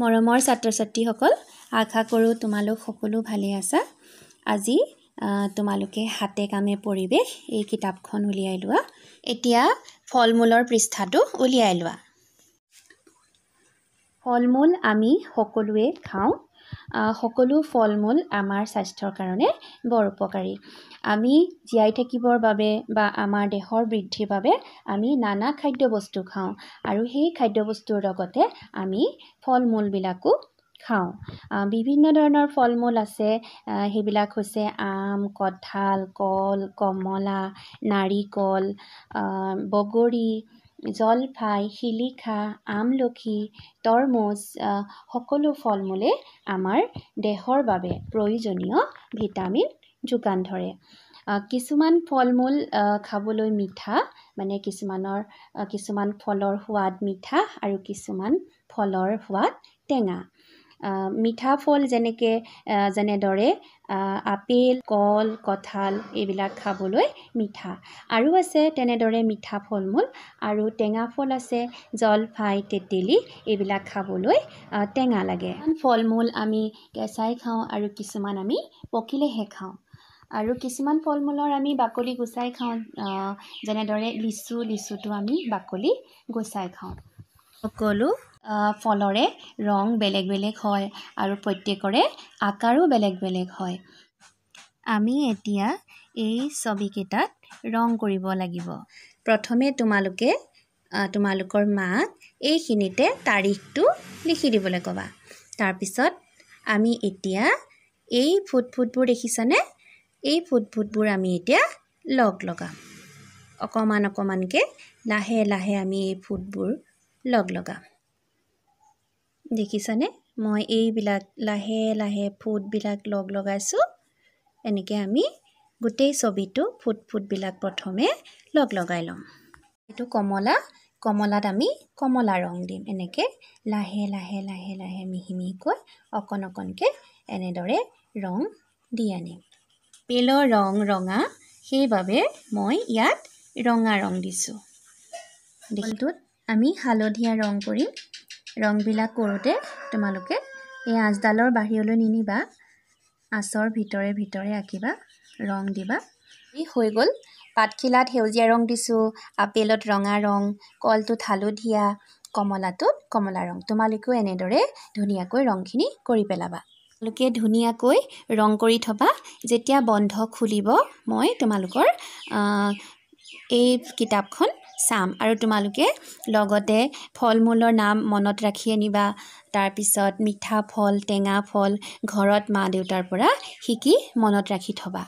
মৰমৰ ছাত্ৰ ছাত্ৰীসকল আশা কৰোঁ তোমালোক সকলো ভালে আছা আজি তোমালোকে হাতে কামে পৰিৱেশ এই কিতাপখন উলিয়াই লোৱা এতিয়া ফল মূলৰ পৃষ্ঠাটো উলিয়াই লোৱা ফল মূল আমি সকলোৱে খাওঁ সকলো ফল মূল আমাৰ স্বাস্থ্যৰ কাৰণে বৰ উপকাৰী আমি জীয়াই থাকিবৰ বাবে বা আমাৰ দেহৰ বৃদ্ধিৰ বাবে আমি নানা খাদ্যবস্তু খাওঁ আৰু সেই খাদ্যবস্তুৰ লগতে আমি ফল মূলবিলাকো খাওঁ বিভিন্ন ধৰণৰ ফল মূল আছে সেইবিলাক হৈছে আম কঁঠাল কল কমলা নাৰিকল বগৰী জলফাই শিলিখা আমলখি তৰমুজ সকলো ফল মূলে আমাৰ দেহৰ বাবে প্ৰয়োজনীয় ভিটামিন যোগান ধৰে কিছুমান ফল মূল খাবলৈ মিঠা মানে কিছুমানৰ কিছুমান ফলৰ সোৱাদ মিঠা আৰু কিছুমান ফলৰ সোৱাদ টেঙা মিঠা ফল যেনেকে যেনেদৰে আপেল কল কঁঠাল এইবিলাক খাবলৈ মিঠা আৰু আছে তেনেদৰে মিঠা ফল মূল আৰু টেঙা ফল আছে জলফাই তেতেলী এইবিলাক খাবলৈ টেঙা লাগে ফল মূল আমি কেঁচাই খাওঁ আৰু কিছুমান আমি পকিলেহে খাওঁ আৰু কিছুমান ফল মূলৰ আমি বাকলি গুচাই খাওঁ যেনেদৰে লিচু লিচুটো আমি বাকলি গুচাই খাওঁ সকলো ফলৰে ৰং বেলেগ বেলেগ হয় আৰু প্ৰত্যেকৰে আকাৰো বেলেগ বেলেগ হয় আমি এতিয়া এই ছবিকেইটাত ৰং কৰিব লাগিব প্ৰথমে তোমালোকে তোমালোকৰ মাক এইখিনিতে তাৰিখটো লিখি দিবলৈ ক'বা তাৰপিছত আমি এতিয়া এই ফুটফুটবোৰ দেখিছানে এই ফুটফুটবোৰ আমি এতিয়া লগ লগাম অকণমান অকণমানকৈ লাহে লাহে আমি এই ফুটবোৰ লগ লগাম দেখিছানে মই এইবিলাক লাহে লাহে ফুটবিলাক লগ লগাইছোঁ এনেকৈ আমি গোটেই ছবিটো ফুট ফুটবিলাক প্ৰথমে লগ লগাই ল'ম এইটো কমলা কমলাত আমি কমলা ৰং দিম এনেকৈ লাহে লাহে লাহে লাহে মিহি মিহিকৈ অকণ অকণকৈ এনেদৰে ৰং দি আনিম পেলৰ ৰং ৰঙা সেইবাবে মই ইয়াত ৰঙা ৰং দিছোঁ দিলটোত আমি হালধীয়া ৰং কৰিম ৰংবিলাক কৰোঁতে তোমালোকে এই আঁচডালৰ বাহিৰলৈ নিনিবা আঁচৰ ভিতৰে ভিতৰে আঁকিবা ৰং দিবা ই হৈ গ'ল পাতখিলাত সেউজীয়া ৰং দিছোঁ আপেলত ৰঙা ৰং কলটোত হালধীয়া কমলাটোত কমলা ৰং তোমালোকেও এনেদৰে ধুনীয়াকৈ ৰংখিনি কৰি পেলাবা তোমালোকে ধুনীয়াকৈ ৰং কৰি থবা যেতিয়া বন্ধ খুলিব মই তোমালোকৰ এই কিতাপখন চাম আৰু তোমালোকে লগতে ফল মূলৰ নাম মনত ৰাখি আনিবা তাৰপিছত মিঠা ফল টেঙা ফল ঘৰত মা দেউতাৰ পৰা শিকি মনত ৰাখি থবা